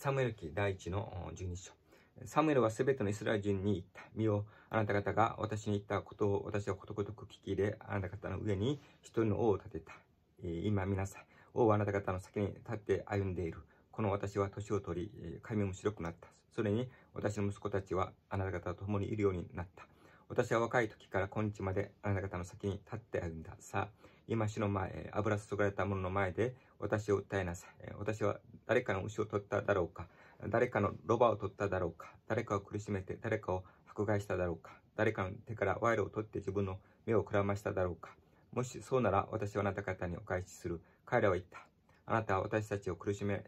サムエル記第の12章。サムエルはすべてのイスラエル人に言った。見よ、あなた方が私に言ったことを私はことごとく聞き入れ、あなた方の上に一人の王を立てた。今見なさい。王はあなた方の先に立って歩んでいる。この私は年を取り、髪も白くなった。それに、私の息子たちはあなた方と共にいるようになった。私は若い時から今日まであなた方の先に立ってあるんだ。さあ、今死の前、油注がれた者の前で私を訴えなさい。私は誰かの牛を取っただろうか。誰かのロバを取っただろうか。誰かを苦しめて誰かを迫害しただろうか。誰かの手から賄賂を取って自分の目をくらましただろうか。もしそうなら私はあなた方にお返しする。彼らは言った。あなたは私たちを苦しめ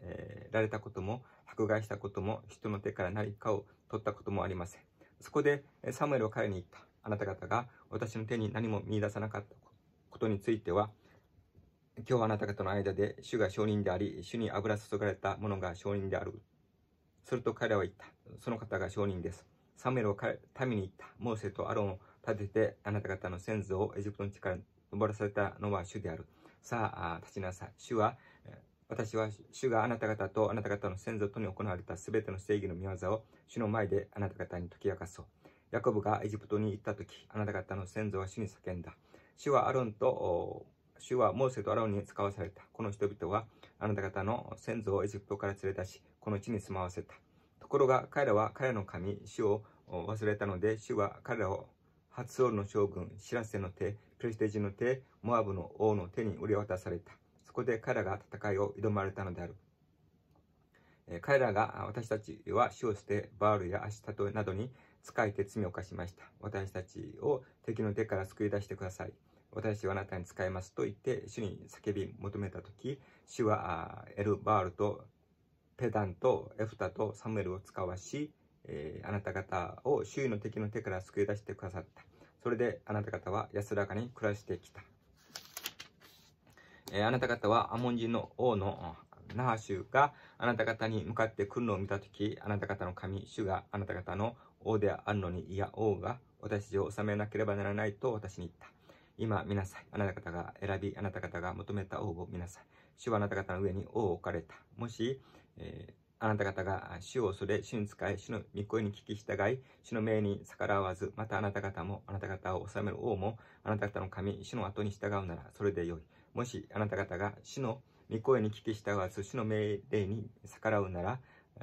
られたことも、迫害したことも、人の手から何かを取ったこともありません。そこでサムエルは彼に言った。あなた方が私の手に何も見出さなかったことについては、今日あなた方の間で主が証人であり、主に油注がれた者が証人である。すると彼らは言った。その方が証人です。サムエルは民に言った。モーセとアロンを立てて、あなた方の先祖をエジプトの地から登らされたのは主である。さあ、立ちなさい。主は、私は主があなた方とあなた方の先祖とに行われたすべての正義の御業を主の前であなた方に解き明かそう。ヤコブがエジプトに行った時、あなた方の先祖は主に叫んだ。主はアロンと、主はモーセとアロンに使わされた。この人々はあなた方の先祖をエジプトから連れ出し、この地に住まわせた。ところが彼らは彼の神、主を忘れたので、主は彼らをハツオルの将軍、シラセの手、プレステージの手、モアブの王の手に売り渡された。そこで彼らが戦いを挑まれたのである。彼らが私たちは死をしてバールやアシタトなどに仕えて罪を犯しました。私たちを敵の手から救い出してください。私はあなたに使いますと言って主に叫び求めた時主はエル・バールとペダンとエフタとサムエルを使わし、えー、あなた方を周囲の敵の手から救い出してくださったそれであなた方は安らかに暮らしてきたえあなた方はアモン人の王のナハ州があなた方に向かって来るのを見たとき、あなた方の神、主があなた方の王であるのに、いや王が私を治めなければならないと私に言った。今見なさい。あなた方が選び、あなた方が求めた王を見なさい。主はあなた方の上に王を置かれた。もし、えーあなた方が主を恐れ、主に使い、主の御声に聞き従い、主の命に逆らわず、またあなた方も、あなた方を治める王も、あなた方の神、主の後に従うなら、それでよい。もしあなた方が主の御声に聞き従わず、主の命令に逆らうなら、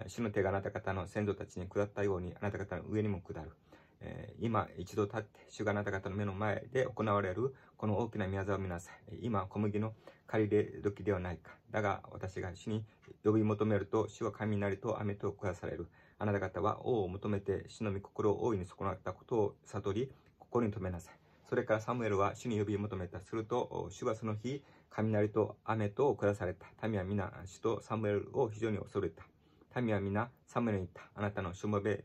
主の手があなた方の先祖たちに下ったように、あなた方の上にも下る。今一度立って、主があなた方の目の前で行われるこの大きな宮沢を見なさい。今、小麦の借り入れ時ではないか。だが、私が主に呼び求めると、主は雷と雨と下される。あなた方は王を求めて、主の御心を大いに損なったことを悟り、心に留めなさい。それからサムエルは主に呼び求めた。すると、主はその日、雷と雨と下された。民は皆、主とサムエルを非常に恐れた。民は皆、サムエルに言った。あなたのしもべ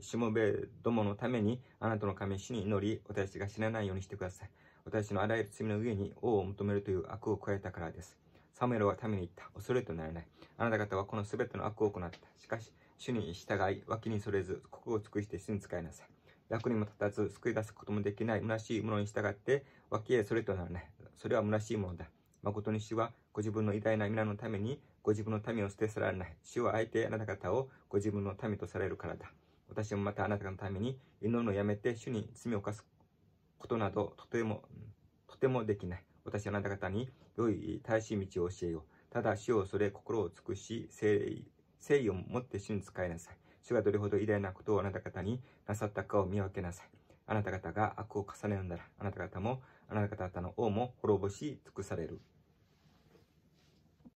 しもべどものために、あなたの神主に祈り、私たちが死なないようにしてください。私のあらゆる罪の上に王を求めるという悪を加えたからです。サムエルはために言った。恐れとならない。あなた方はこのすべての悪を行った。しかし、主に従い、脇にそれず、国を尽くして主に使いなさい。役にも立たず、救い出すこともできない、虚しいものに従って、脇へそれとならない。それは虚しいものだ。誠に主は、ご自分の偉大な皆のために、ご自分の民を捨て去られない。主はあえてあなた方をご自分の民とされるからだ。私もまたあなたのために祈るのをやめて主に罪を犯すことなどとても、とてもできない。私はあなた方に良い正しい道を教えよう。ただ主を恐れ、心を尽くし、誠意を持って主に使いなさい。主がどれほど偉大なことをあなた方になさったかを見分けなさい。あなた方が悪を重ねるなら、あなた方も、あなた方の王も滅ぼし尽くされる。